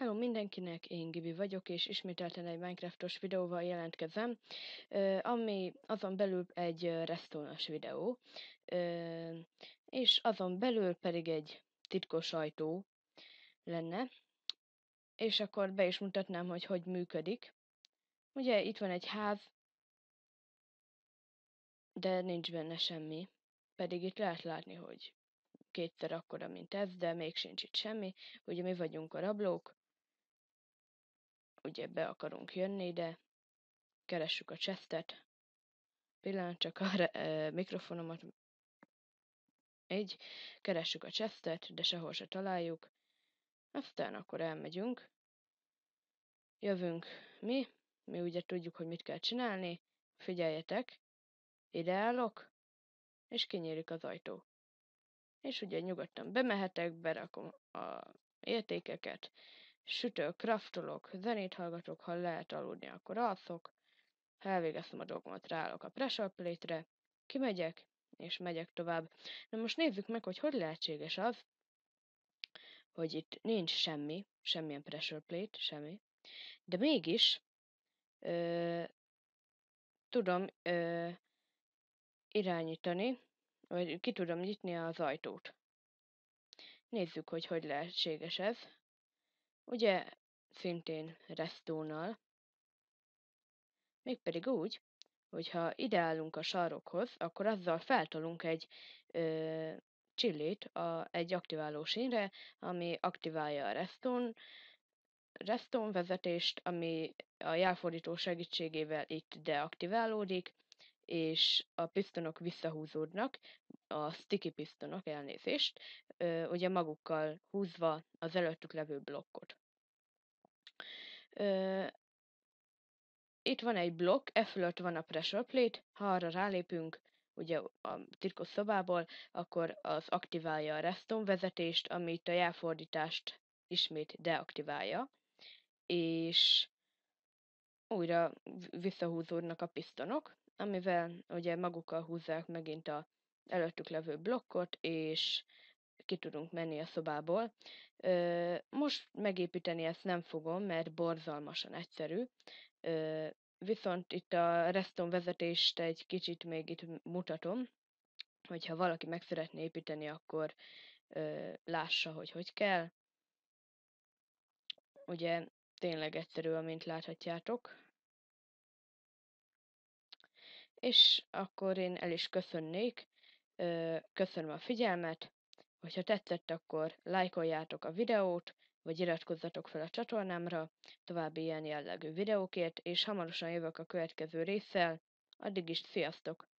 Hello mindenkinek, én Gibi vagyok, és ismételten egy Minecraftos videóval jelentkezem, ami azon belül egy resztónos videó, és azon belül pedig egy titkos ajtó lenne, és akkor be is mutatnám, hogy hogy működik. Ugye itt van egy ház, de nincs benne semmi, pedig itt lehet látni, hogy kétszer akkora, mint ez, de még sincs itt semmi. Ugye mi vagyunk a rablók, ugye be akarunk jönni ide, keressük a chestet, pillanat, csak a e, mikrofonomat, így, keressük a chestet, de sehol se találjuk, aztán akkor elmegyünk, jövünk mi, mi ugye tudjuk, hogy mit kell csinálni, figyeljetek, ide állok, és kinyílik az ajtó. És ugye nyugodtan bemehetek, berakom a értékeket, sütök, kraftolok, zenét hallgatok, ha lehet aludni, akkor alszok, ha elvégeztem a dolgomat, ráállok a pressure plate-re, kimegyek, és megyek tovább. Na most nézzük meg, hogy hogy lehetséges az, hogy itt nincs semmi, semmilyen pressure plate, semmi, de mégis ö, tudom ö, irányítani, vagy ki tudom nyitni az ajtót. Nézzük, hogy hogy lehetséges ez ugye szintén resztónal, mégpedig úgy, hogyha ideállunk a sarokhoz, akkor azzal feltolunk egy ö, csillit a, egy aktiváló sínre, ami aktiválja a reston, reston vezetést, ami a jelfordító segítségével itt deaktiválódik, és a pistonok visszahúzódnak, a sticky pistonok, elnézést, ugye magukkal húzva az előttük levő blokkot. Itt van egy blokk, e fölött van a pressure plate, ha arra rálépünk, ugye a titkos szobából, akkor az aktiválja a reston vezetést, amit a jelfordítást ismét deaktiválja, és újra visszahúzódnak a pisztonok, amivel ugye magukkal húzzák megint a előttük levő blokkot, és ki tudunk menni a szobából. Most megépíteni ezt nem fogom, mert borzalmasan egyszerű. Viszont itt a Reston vezetést egy kicsit még itt mutatom, hogyha valaki meg szeretné építeni, akkor lássa, hogy hogy kell. Ugye tényleg egyszerű, amint láthatjátok. És akkor én el is köszönnék, köszönöm a figyelmet, hogyha tetszett, akkor lájkoljátok a videót, vagy iratkozzatok fel a csatornámra további ilyen jellegű videókért, és hamarosan jövök a következő résszel, addig is sziasztok!